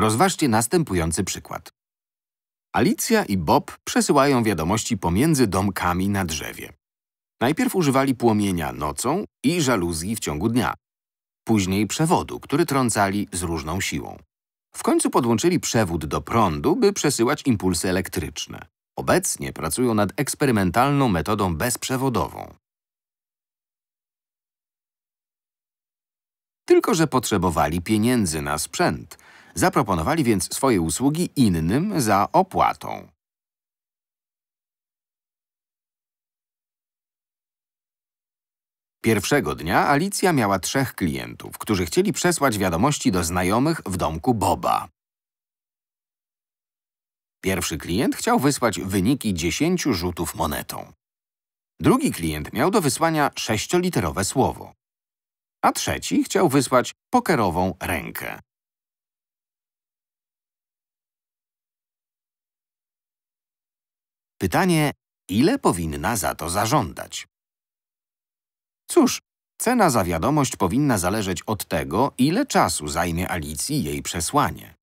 Rozważcie następujący przykład. Alicja i Bob przesyłają wiadomości pomiędzy domkami na drzewie. Najpierw używali płomienia nocą i żaluzji w ciągu dnia. Później przewodu, który trącali z różną siłą. W końcu podłączyli przewód do prądu, by przesyłać impulsy elektryczne. Obecnie pracują nad eksperymentalną metodą bezprzewodową. Tylko, że potrzebowali pieniędzy na sprzęt – Zaproponowali więc swoje usługi innym za opłatą. Pierwszego dnia Alicja miała trzech klientów, którzy chcieli przesłać wiadomości do znajomych w domku Boba. Pierwszy klient chciał wysłać wyniki dziesięciu rzutów monetą. Drugi klient miał do wysłania sześcioliterowe słowo. A trzeci chciał wysłać pokerową rękę. Pytanie, ile powinna za to zażądać? Cóż, cena za wiadomość powinna zależeć od tego, ile czasu zajmie Alicji jej przesłanie.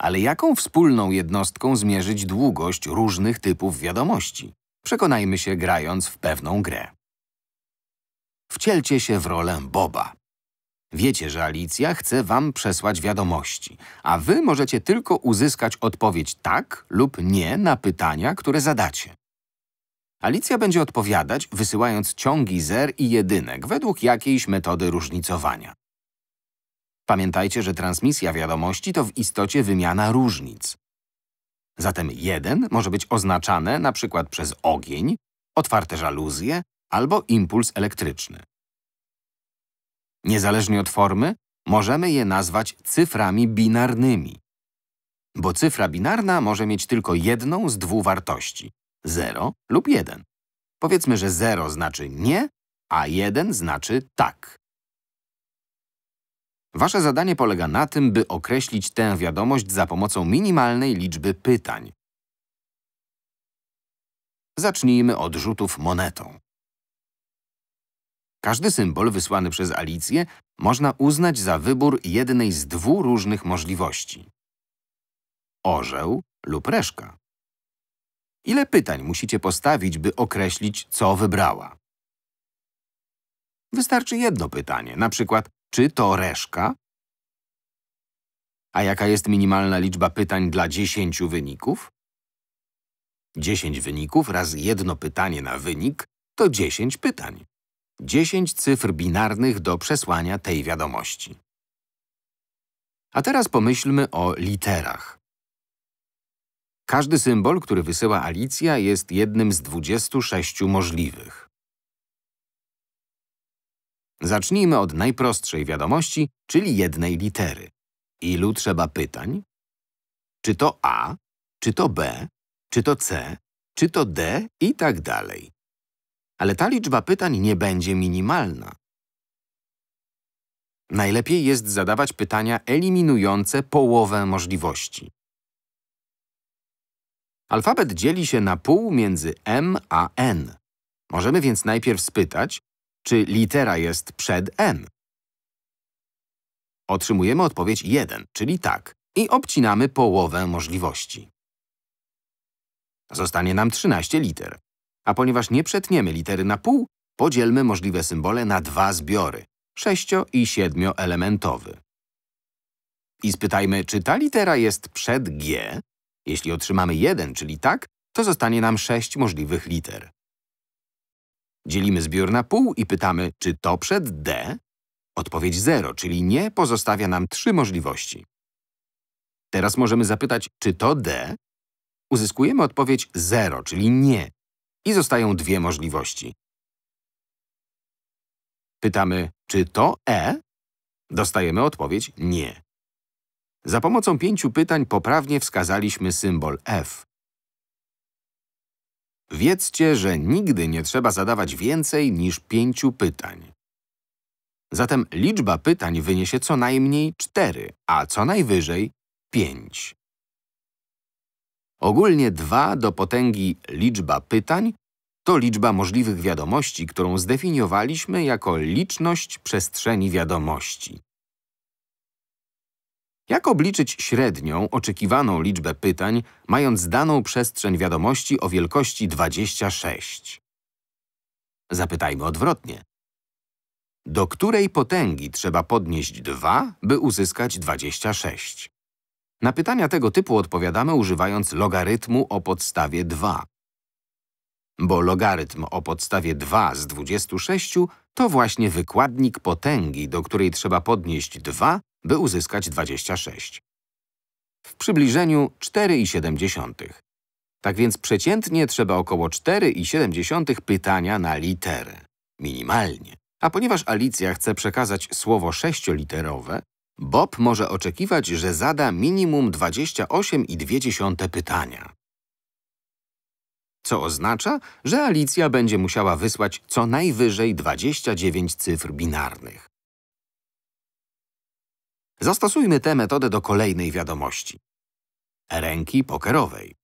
Ale jaką wspólną jednostką zmierzyć długość różnych typów wiadomości? Przekonajmy się grając w pewną grę. Wcielcie się w rolę Boba. Wiecie, że Alicja chce wam przesłać wiadomości, a wy możecie tylko uzyskać odpowiedź tak lub nie na pytania, które zadacie. Alicja będzie odpowiadać, wysyłając ciągi zer i jedynek według jakiejś metody różnicowania. Pamiętajcie, że transmisja wiadomości to w istocie wymiana różnic. Zatem jeden może być oznaczane np. przez ogień, otwarte żaluzje albo impuls elektryczny. Niezależnie od formy, możemy je nazwać cyframi binarnymi. Bo cyfra binarna może mieć tylko jedną z dwóch wartości – 0 lub 1. Powiedzmy, że 0 znaczy nie, a 1 znaczy tak. Wasze zadanie polega na tym, by określić tę wiadomość za pomocą minimalnej liczby pytań. Zacznijmy od rzutów monetą. Każdy symbol wysłany przez Alicję można uznać za wybór jednej z dwóch różnych możliwości. Orzeł lub reszka. Ile pytań musicie postawić, by określić, co wybrała? Wystarczy jedno pytanie, na przykład, czy to reszka? A jaka jest minimalna liczba pytań dla 10 wyników? 10 wyników raz jedno pytanie na wynik to 10 pytań. 10 cyfr binarnych do przesłania tej wiadomości. A teraz pomyślmy o literach. Każdy symbol, który wysyła Alicja, jest jednym z 26 możliwych. Zacznijmy od najprostszej wiadomości, czyli jednej litery. Ilu trzeba pytań? Czy to A, czy to B, czy to C, czy to D i tak dalej ale ta liczba pytań nie będzie minimalna. Najlepiej jest zadawać pytania eliminujące połowę możliwości. Alfabet dzieli się na pół między m a n. Możemy więc najpierw spytać, czy litera jest przed n. Otrzymujemy odpowiedź 1, czyli tak, i obcinamy połowę możliwości. Zostanie nam 13 liter. A ponieważ nie przetniemy litery na pół, podzielmy możliwe symbole na dwa zbiory – sześcio- i siedmioelementowy. I spytajmy, czy ta litera jest przed G? Jeśli otrzymamy jeden, czyli tak, to zostanie nam sześć możliwych liter. Dzielimy zbiór na pół i pytamy, czy to przed D? Odpowiedź 0, czyli nie, pozostawia nam trzy możliwości. Teraz możemy zapytać, czy to D? Uzyskujemy odpowiedź 0, czyli nie, i zostają dwie możliwości. Pytamy, czy to E? Dostajemy odpowiedź nie. Za pomocą pięciu pytań poprawnie wskazaliśmy symbol F. Wiedzcie, że nigdy nie trzeba zadawać więcej niż pięciu pytań. Zatem liczba pytań wyniesie co najmniej cztery, a co najwyżej pięć. Ogólnie 2 do potęgi liczba pytań to liczba możliwych wiadomości, którą zdefiniowaliśmy jako liczność przestrzeni wiadomości. Jak obliczyć średnią, oczekiwaną liczbę pytań, mając daną przestrzeń wiadomości o wielkości 26? Zapytajmy odwrotnie. Do której potęgi trzeba podnieść 2, by uzyskać 26? Na pytania tego typu odpowiadamy używając logarytmu o podstawie 2. Bo logarytm o podstawie 2 z 26 to właśnie wykładnik potęgi, do której trzeba podnieść 2, by uzyskać 26. W przybliżeniu 4,7. Tak więc przeciętnie trzeba około 4,7 pytania na literę. Minimalnie. A ponieważ Alicja chce przekazać słowo sześcioliterowe, Bob może oczekiwać, że zada minimum 28,2 pytania. Co oznacza, że Alicja będzie musiała wysłać co najwyżej 29 cyfr binarnych. Zastosujmy tę metodę do kolejnej wiadomości. Ręki pokerowej.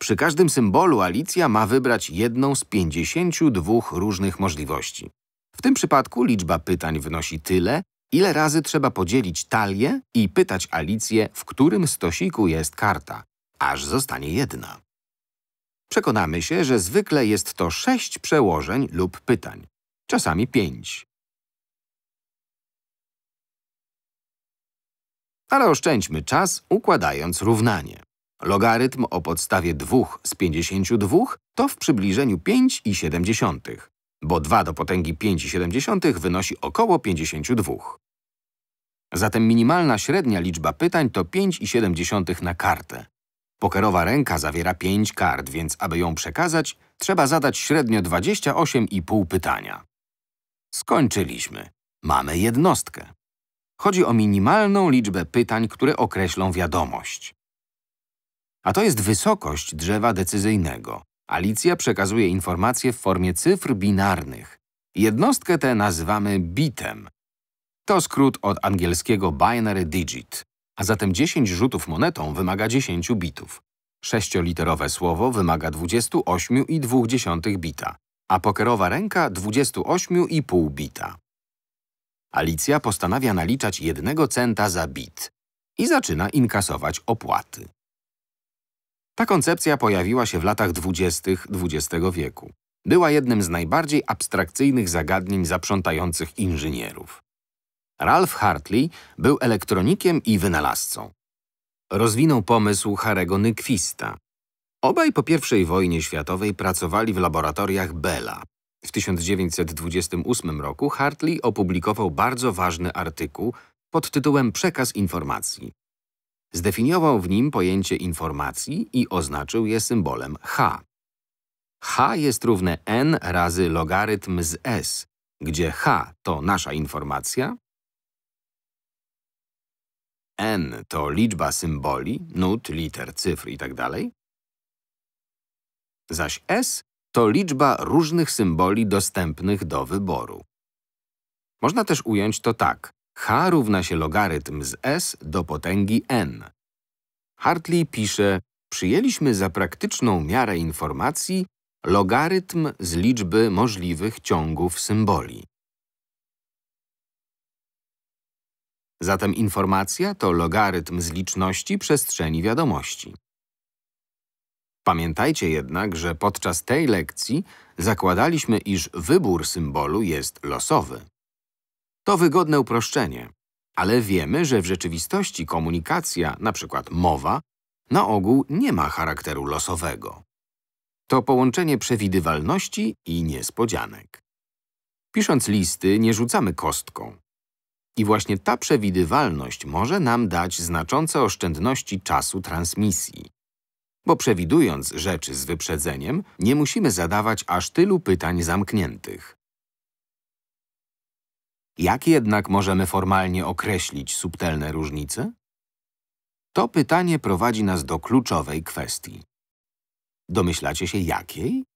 Przy każdym symbolu Alicja ma wybrać jedną z 52 różnych możliwości. W tym przypadku liczba pytań wynosi tyle, ile razy trzeba podzielić talię i pytać Alicję, w którym stosiku jest karta, aż zostanie jedna. Przekonamy się, że zwykle jest to sześć przełożeń lub pytań, czasami pięć. Ale oszczędźmy czas, układając równanie. Logarytm o podstawie 2 z 52 to w przybliżeniu 5,7 bo 2 do potęgi 5,7 wynosi około 52. Zatem minimalna średnia liczba pytań to 5,7 na kartę. Pokerowa ręka zawiera 5 kart, więc aby ją przekazać, trzeba zadać średnio 28,5 pytania. Skończyliśmy. Mamy jednostkę. Chodzi o minimalną liczbę pytań, które określą wiadomość. A to jest wysokość drzewa decyzyjnego. Alicja przekazuje informacje w formie cyfr binarnych. Jednostkę tę nazywamy bitem. To skrót od angielskiego binary digit, a zatem 10 rzutów monetą wymaga 10 bitów. Sześcioliterowe słowo wymaga 28,2 bita, a pokerowa ręka 28,5 bita. Alicja postanawia naliczać jednego centa za bit i zaczyna inkasować opłaty. Ta koncepcja pojawiła się w latach dwudziestych XX wieku. Była jednym z najbardziej abstrakcyjnych zagadnień zaprzątających inżynierów. Ralph Hartley był elektronikiem i wynalazcą. Rozwinął pomysł Harego Nyquista. Obaj po I wojnie światowej pracowali w laboratoriach Bella. W 1928 roku Hartley opublikował bardzo ważny artykuł pod tytułem Przekaz informacji. Zdefiniował w nim pojęcie informacji i oznaczył je symbolem h. h jest równe n razy logarytm z s, gdzie h to nasza informacja, n to liczba symboli, nut, liter, cyfr itd., tak zaś s to liczba różnych symboli dostępnych do wyboru. Można też ująć to tak h równa się logarytm z s do potęgi n. Hartley pisze, przyjęliśmy za praktyczną miarę informacji logarytm z liczby możliwych ciągów symboli. Zatem informacja to logarytm z liczności przestrzeni wiadomości. Pamiętajcie jednak, że podczas tej lekcji zakładaliśmy, iż wybór symbolu jest losowy. To wygodne uproszczenie, ale wiemy, że w rzeczywistości komunikacja, np. mowa, na ogół nie ma charakteru losowego. To połączenie przewidywalności i niespodzianek. Pisząc listy, nie rzucamy kostką. I właśnie ta przewidywalność może nam dać znaczące oszczędności czasu transmisji. Bo przewidując rzeczy z wyprzedzeniem, nie musimy zadawać aż tylu pytań zamkniętych. Jak jednak możemy formalnie określić subtelne różnice? To pytanie prowadzi nas do kluczowej kwestii. Domyślacie się jakiej?